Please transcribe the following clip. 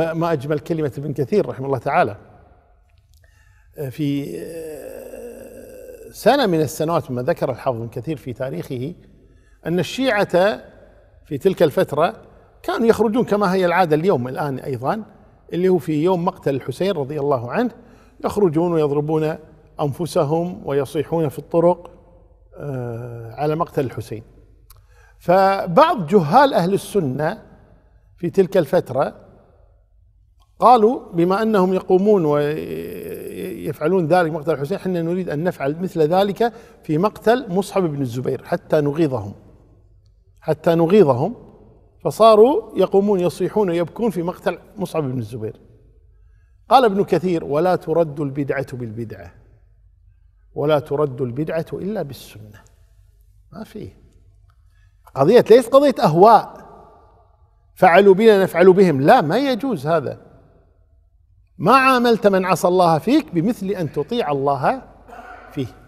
ما أجمل كلمة ابن كثير رحمه الله تعالى آه، في آه، سنة من السنوات مما ذكر الحافظ ابن كثير في تاريخه أن الشيعة في تلك الفترة كانوا يخرجون كما هي العادة اليوم الآن أيضا اللي هو في يوم مقتل الحسين رضي الله عنه يخرجون ويضربون أنفسهم ويصيحون في الطرق آه، على مقتل الحسين فبعض جهال أهل السنة في تلك الفترة قالوا بما انهم يقومون ويفعلون ذلك مقتل الحسين احنا نريد ان نفعل مثل ذلك في مقتل مصعب بن الزبير حتى نغيظهم حتى نغيظهم فصاروا يقومون يصيحون ويبكون في مقتل مصعب بن الزبير قال ابن كثير ولا ترد البدعة بالبدعة ولا ترد البدعة إلا بالسنة ما فيه قضية ليست قضية أهواء فعلوا بنا نفعل بهم لا ما يجوز هذا ما عاملت من عصى الله فيك بمثل ان تطيع الله فيه